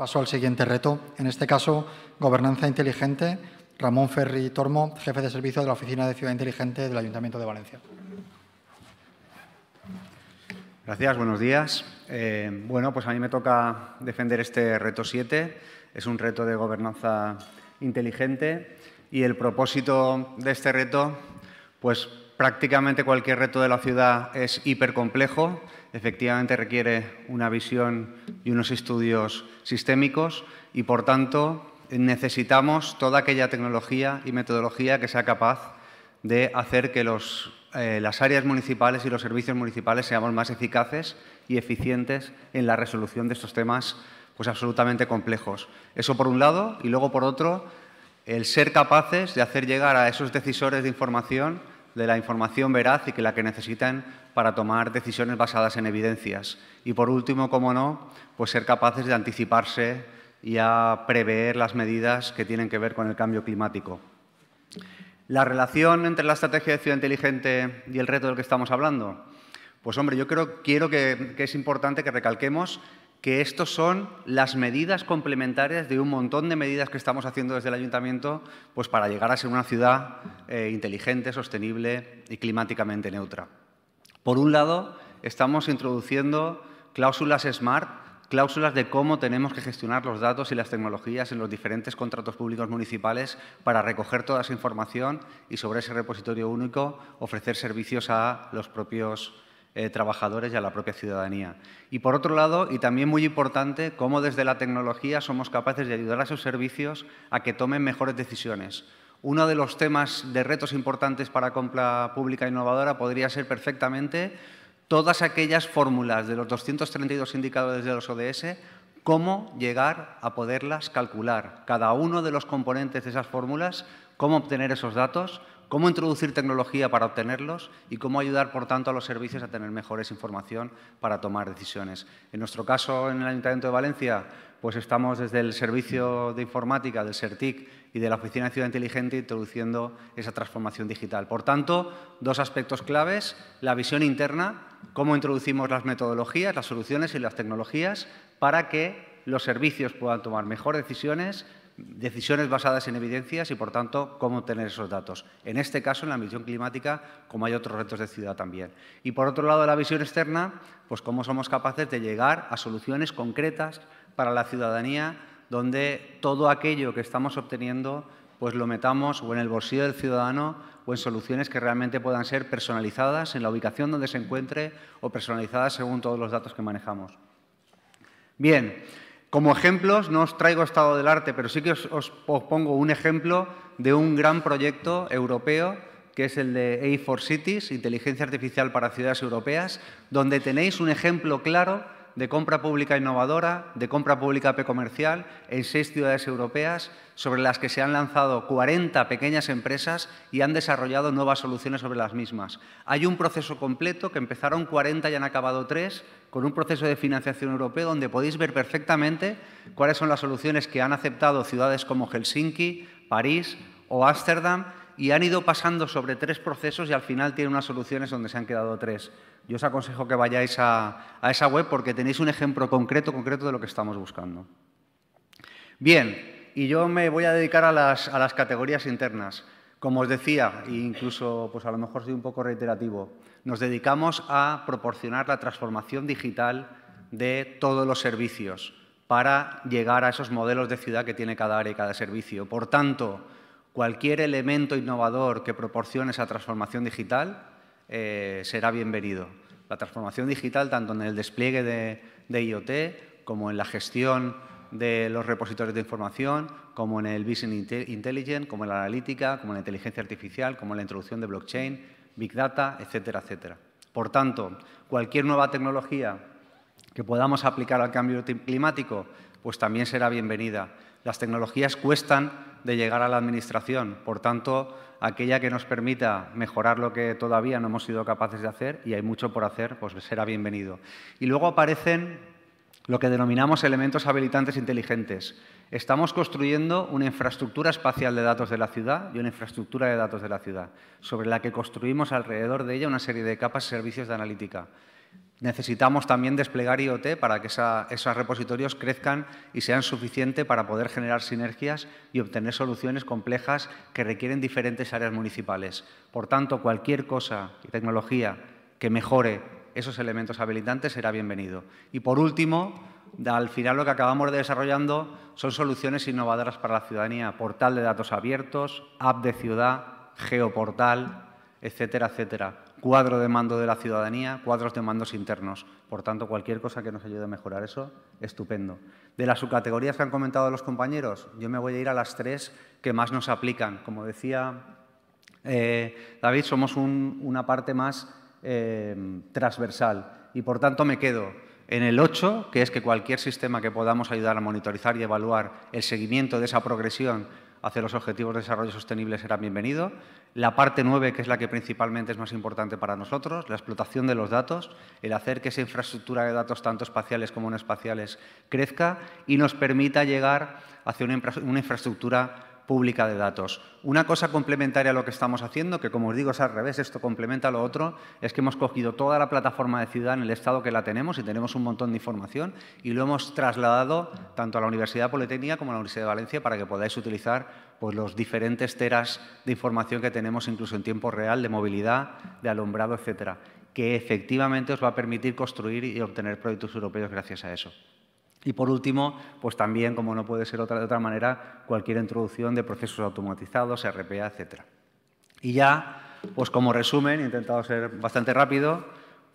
Paso al siguiente reto, en este caso, Gobernanza Inteligente, Ramón Ferri Tormo, jefe de servicio de la Oficina de Ciudad Inteligente del Ayuntamiento de Valencia. Gracias, buenos días. Eh, bueno, pues a mí me toca defender este reto 7. Es un reto de gobernanza inteligente y el propósito de este reto, pues prácticamente cualquier reto de la ciudad es hipercomplejo, efectivamente requiere una visión y unos estudios sistémicos y, por tanto, necesitamos toda aquella tecnología y metodología que sea capaz de hacer que eh, las áreas municipales y los servicios municipales seamos más eficaces y eficientes en la resolución de estos temas pues, absolutamente complejos. Eso por un lado y luego por otro el ser capaces de hacer llegar a esos decisores de información de la información veraz y que la que necesitan para tomar decisiones basadas en evidencias. Y por último, como no, pues ser capaces de anticiparse y a prever las medidas que tienen que ver con el cambio climático. La relación entre la estrategia de ciudad inteligente y el reto del que estamos hablando. Pues hombre, yo creo, quiero que es importante que recalquemos que estos son las medidas complementarias de un montón de medidas que estamos haciendo desde el ayuntamiento pues para llegar a ser una ciudad eh, inteligente, sostenible y climáticamente neutra. Por un lado, estamos introduciendo cláusulas SMART, cláusulas de cómo tenemos que gestionar los datos y las tecnologías en los diferentes contratos públicos municipales para recoger toda esa información y sobre ese repositorio único ofrecer servicios a los propios eh, trabajadores y a la propia ciudadanía. Y por otro lado, y también muy importante, cómo desde la tecnología somos capaces de ayudar a esos servicios a que tomen mejores decisiones. Uno de los temas de retos importantes para compra pública innovadora podría ser perfectamente todas aquellas fórmulas de los 232 indicadores de los ODS, cómo llegar a poderlas calcular. Cada uno de los componentes de esas fórmulas, cómo obtener esos datos cómo introducir tecnología para obtenerlos y cómo ayudar, por tanto, a los servicios a tener mejores información para tomar decisiones. En nuestro caso, en el Ayuntamiento de Valencia, pues estamos desde el Servicio de Informática, del CERTIC y de la Oficina de Ciudad Inteligente introduciendo esa transformación digital. Por tanto, dos aspectos claves, la visión interna, cómo introducimos las metodologías, las soluciones y las tecnologías para que los servicios puedan tomar mejores decisiones, decisiones basadas en evidencias y, por tanto, cómo obtener esos datos. En este caso, en la misión climática, como hay otros retos de ciudad también. Y, por otro lado, la visión externa, pues cómo somos capaces de llegar a soluciones concretas para la ciudadanía, donde todo aquello que estamos obteniendo pues lo metamos o en el bolsillo del ciudadano o en soluciones que realmente puedan ser personalizadas en la ubicación donde se encuentre o personalizadas según todos los datos que manejamos. Bien, como ejemplos, no os traigo estado del arte, pero sí que os, pongo un ejemplo de un gran proyecto europeo que es el de A4 Cities, Inteligencia Artificial para Ciudades Europeas, donde tenéis un ejemplo claro de compra pública innovadora, de compra pública comercial en seis ciudades europeas, sobre las que se han lanzado 40 pequeñas empresas y han desarrollado nuevas soluciones sobre las mismas. Hay un proceso completo que empezaron 40 y han acabado tres, con un proceso de financiación europeo donde podéis ver perfectamente cuáles son las soluciones que han aceptado ciudades como Helsinki, París o Ámsterdam y han ido pasando sobre tres procesos y al final tienen unas soluciones donde se han quedado tres. Yo os aconsejo que vayáis a, esa web porque tenéis un ejemplo concreto, concreto de lo que estamos buscando. Bien, y yo me voy a dedicar a las, categorías internas. Como os decía, e incluso pues a lo mejor soy un poco reiterativo, nos dedicamos a proporcionar la transformación digital de todos los servicios para llegar a esos modelos de ciudad que tiene cada área y cada servicio. Por tanto, cualquier elemento innovador que proporcione esa transformación digital eh, será bienvenido. La transformación digital, tanto en el despliegue de, IoT como en la gestión de los repositorios de información, como en el business intelligence, como en la analítica, como en la inteligencia artificial, como en la introducción de blockchain, big data, etcétera, etcétera. Por tanto, cualquier nueva tecnología que podamos aplicar al cambio climático, pues también será bienvenida. Las tecnologías cuestan de llegar a la Administración. Por tanto, aquella que nos permita mejorar lo que todavía no hemos sido capaces de hacer, y hay mucho por hacer, pues será bienvenido. Y luego aparecen lo que denominamos elementos habilitantes inteligentes. Estamos construyendo una infraestructura espacial de datos de la ciudad y una infraestructura de datos de la ciudad, sobre la que construimos alrededor de ella una serie de capas y servicios de analítica. Necesitamos también desplegar IoT para que esos repositorios crezcan y sean suficientes para poder generar sinergias y obtener soluciones complejas que requieren diferentes áreas municipales. Por tanto, cualquier cosa y tecnología que mejore esos elementos habilitantes será bienvenido. Y por último, al final lo que acabamos de desarrollando son soluciones innovadoras para la ciudadanía, portal de datos abiertos, app de ciudad, geoportal, etcétera, etcétera cuadro de mando de la ciudadanía, cuadros de mandos internos. Por tanto, cualquier cosa que nos ayude a mejorar eso, estupendo. De las subcategorías que han comentado los compañeros, yo me voy a ir a las tres que más nos aplican. Como decía eh, David, somos una parte más eh, transversal y por tanto me quedo en el 8, que es que cualquier sistema que podamos ayudar a monitorizar y evaluar el seguimiento de esa progresión hacia los objetivos de desarrollo sostenible será bienvenido. La parte 9, que es la que principalmente es más importante para nosotros, la explotación de los datos, el hacer que esa infraestructura de datos, tanto espaciales como no espaciales, crezca y nos permita llegar hacia una, infraestructura pública de datos. Una cosa complementaria a lo que estamos haciendo, que como os digo es al revés, esto complementa lo otro, es que hemos cogido toda la plataforma de ciudad en el estado que la tenemos y tenemos un montón de información y lo hemos trasladado tanto a la Universidad Politécnica como a la Universidad de Valencia para que podáis utilizar pues, los diferentes teras de información que tenemos incluso en tiempo real de movilidad, de alumbrado, etcétera, que efectivamente os va a permitir construir y obtener proyectos europeos gracias a eso. Y por último, pues también, como no puede ser otra, de otra manera, cualquier introducción de procesos automatizados, RPA, etc. Y ya, pues como resumen, he intentado ser bastante rápido,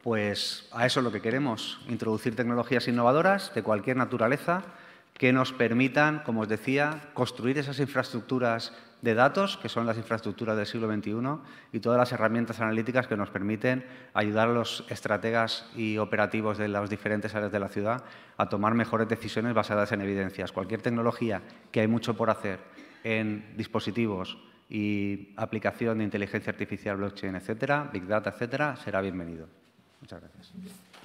pues a eso es lo que queremos, introducir tecnologías innovadoras de cualquier naturaleza que nos permitan, como os decía, construir esas infraestructuras de datos, que son las infraestructuras del siglo XXI, y todas las herramientas analíticas que nos permiten ayudar a los estrategas y operativos de las diferentes áreas de la ciudad a tomar mejores decisiones basadas en evidencias. Cualquier tecnología que hay mucho por hacer en dispositivos y aplicación de inteligencia artificial, blockchain, etcétera, big data, etcétera, será bienvenido. Muchas gracias.